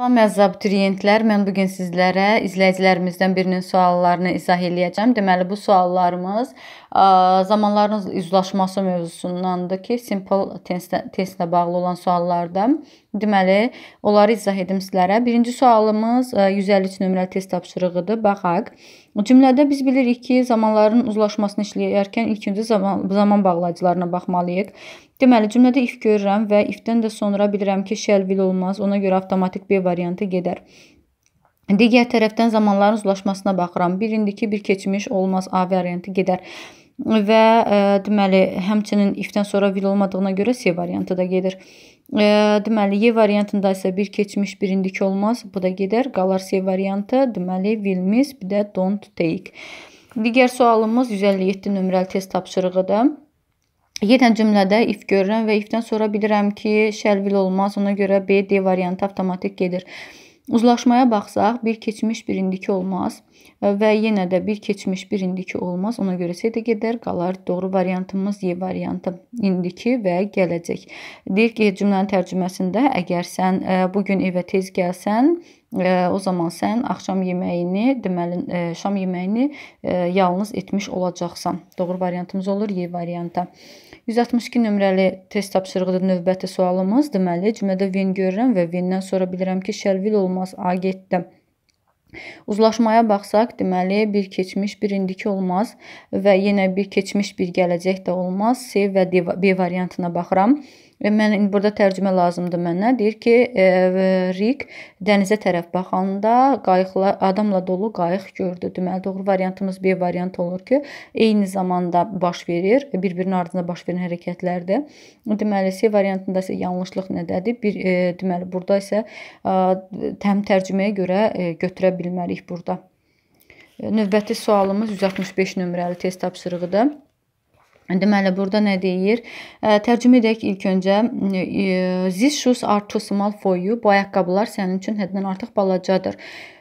Salam əziz abituriyentlər, mən bu gün sizlərə izləyicilərimizdən birinin suallarını izah eləyəcəm. Deməli, bu suallarımız zamanların üzləşməsi mövzusundandır ki, simple testlə bağlı olan suallardır. Deməli, onları izah edim sizlərə. Birinci sualımız 153 nömrəli test tapşırığıdır. Baxaq. O cümlədə biz bilirik ki, zamanların uzlaşmasını işləyərkən ilkinci zaman zaman bağlacılarına baxmalıyıq. Deməli, cümlədə if görürəm və ifdən də sonra bilirəm ki, şəlvil olmaz. Ona görə avtomatik B variantı gedər. Digər tərəfdən zamanların uzlaşmasına baxıram. Bir indiki bir keçmiş olmaz A variantı gedər. Və ə, e, deməli, həmçinin ifdən sonra vil olmadığına görə C variantı da gedir. Deməli, Y variantında isə bir keçmiş, bir indiki olmaz. Bu da gedər. Qalar C variantı. Deməli, Wilmis, bir də Don't Take. Digər sualımız 157 nömrəli test tapşırığıdır. Yenə cümlədə if görürəm və ifdən sonra bilirəm ki, şəlvil olmaz. Ona görə B, D variantı avtomatik gedir. Uzlaşmaya baxsaq, bir keçmiş, bir indiki olmaz və yenə də bir keçmiş, bir indiki olmaz. Ona görə C-də gedər, qalar. Doğru variantımız Y variantı. İndiki və gələcək. Deyir ki, cümlənin tərcüməsində əgər sən e, bu gün evə tez gəlsən, o zaman sən axşam yeməyini, deməli e, şam yeməyini e, yalnız etmiş olacaqsan. Doğru variantımız olur Y varianta. 162 nömrəli test tapşırığıdır növbəti sualımız. Deməli, cümlədə ven görürəm və venden sonra bilirəm ki, şəlvil olmaz, a getdi. Uzlaşmaya baxsaq, deməli, bir keçmiş, bir indiki olmaz və yenə bir keçmiş, bir gələcək də olmaz. C və D, B variantına baxıram. E, mən burada tərcümə lazımdır mənə. Deyir ki, e, Rik dənizə tərəf baxanda qayıqla adamla dolu qayıq gördü. Deməli doğru variantımız B variantı olur ki, eyni zamanda baş verir, bir-birinin ardında baş verən hərəkətlərdir. Deməli C variantında isə yanlışlıq nədədir? Bir e, deməli burada isə e, təm tərcüməyə görə e, götürə bilmərik burada. E, növbəti sualımız 165 nömrəli test tapşırığıdır. Deməli burada nə deyir? Tərcümə edək ilk öncə. These shoes are too small for you. Bu ayaqqabılar sənin üçün həddən artıq balacadır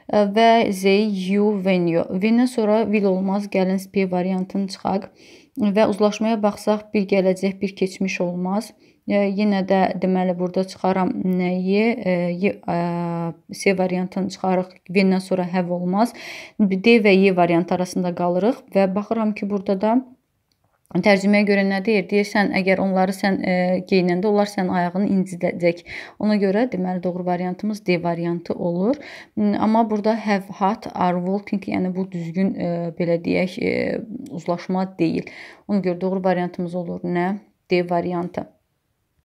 və they you venue. Vendən sonra will olmaz, gəlin sp variantını çıxaq və uzlaşmaya baxsaq bir gələcək, bir keçmiş olmaz. Yenə də deməli burada çıxaram nəyi? C variantını çıxarıq. Vendən sonra have olmaz. D və Y variantı arasında qalırıq və baxıram ki, burada da Tərcüməyə görə nə deyir? Deyirsən, əgər onları sən e, geyinəndə onlar sənin ayağını incidəcək. Ona görə deməli doğru variantımız D variantı olur. Amma burada have, had, are walking, yəni bu düzgün e, belə deyək, e, uzlaşma deyil. Ona görə doğru variantımız olur nə? D variantı.